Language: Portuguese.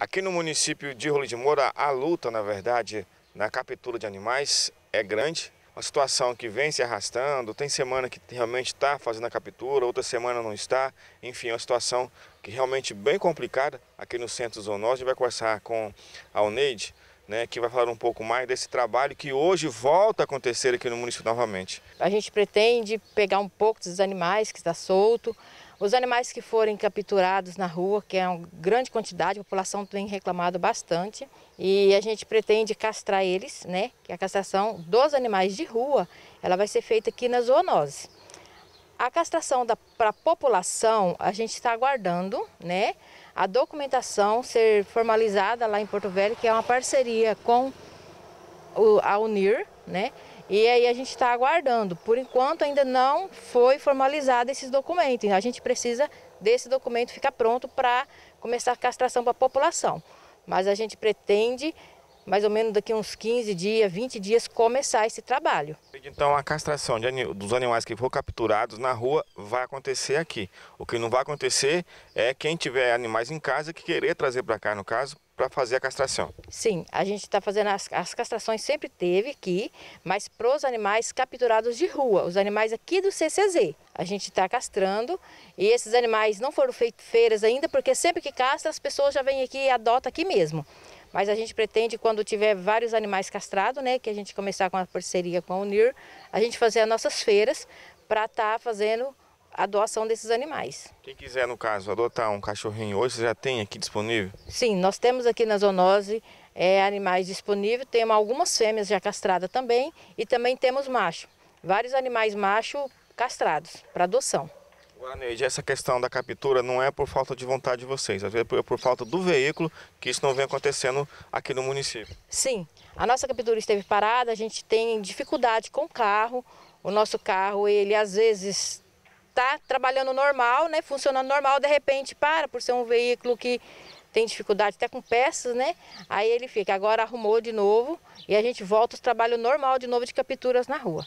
Aqui no município de Rolo de Moura, a luta, na verdade, na captura de animais é grande. Uma situação que vem se arrastando, tem semana que realmente está fazendo a captura, outra semana não está. Enfim, é uma situação que realmente bem complicada aqui no centro zoonose. A gente vai conversar com a Uneide, né, que vai falar um pouco mais desse trabalho que hoje volta a acontecer aqui no município novamente. A gente pretende pegar um pouco dos animais que está solto, os animais que forem capturados na rua, que é uma grande quantidade, a população tem reclamado bastante, e a gente pretende castrar eles, né? Que a castração dos animais de rua, ela vai ser feita aqui na zoonose. A castração para a população, a gente está aguardando, né? A documentação ser formalizada lá em Porto Velho, que é uma parceria com o, a UNIR, né? E aí a gente está aguardando. Por enquanto ainda não foi formalizado esses documentos. A gente precisa desse documento ficar pronto para começar a castração para a população. Mas a gente pretende mais ou menos daqui uns 15 dias, 20 dias, começar esse trabalho. Então a castração de, dos animais que foram capturados na rua vai acontecer aqui. O que não vai acontecer é quem tiver animais em casa que querer trazer para cá, no caso, para fazer a castração. Sim, a gente está fazendo as, as, castrações, sempre teve aqui, mas para os animais capturados de rua, os animais aqui do CCZ. A gente está castrando e esses animais não foram feitos feiras ainda, porque sempre que castra as pessoas já vêm aqui e adotam aqui mesmo. Mas a gente pretende, quando tiver vários animais castrados, né, que a gente começar com a parceria com a Unir, a gente fazer as nossas feiras para estar tá fazendo a doação desses animais. Quem quiser, no caso, adotar um cachorrinho hoje, você já tem aqui disponível? Sim, nós temos aqui na zoonose é, animais disponíveis, temos algumas fêmeas já castradas também e também temos macho, vários animais macho castrados para adoção. Guaraneide, essa questão da captura não é por falta de vontade de vocês, às vezes é por falta do veículo que isso não vem acontecendo aqui no município. Sim, a nossa captura esteve parada, a gente tem dificuldade com o carro, o nosso carro, ele às vezes está trabalhando normal, né, funcionando normal, de repente para, por ser um veículo que tem dificuldade até com peças, né? Aí ele fica, agora arrumou de novo e a gente volta ao trabalho normal de novo de capturas na rua.